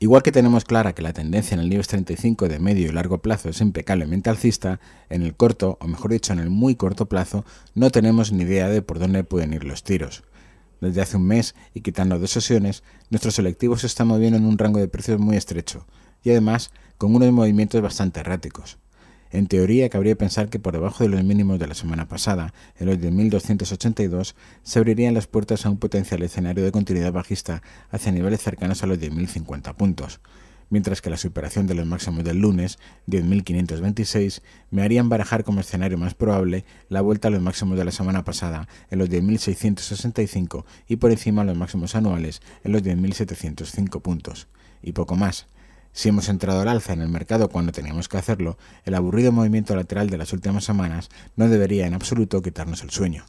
Igual que tenemos clara que la tendencia en el nivel 35 de medio y largo plazo es impecablemente alcista, en el corto, o mejor dicho, en el muy corto plazo, no tenemos ni idea de por dónde pueden ir los tiros. Desde hace un mes y quitando dos sesiones, nuestro selectivo se está moviendo en un rango de precios muy estrecho y además con unos movimientos bastante erráticos. En teoría, cabría pensar que por debajo de los mínimos de la semana pasada, en los 1.282, se abrirían las puertas a un potencial escenario de continuidad bajista hacia niveles cercanos a los 10.050 puntos, mientras que la superación de los máximos del lunes, 10.526, me harían barajar como escenario más probable la vuelta a los máximos de la semana pasada, en los 10.665, y por encima a los máximos anuales, en los 10.705 puntos, y poco más si hemos entrado al alza en el mercado cuando teníamos que hacerlo, el aburrido movimiento lateral de las últimas semanas no debería en absoluto quitarnos el sueño.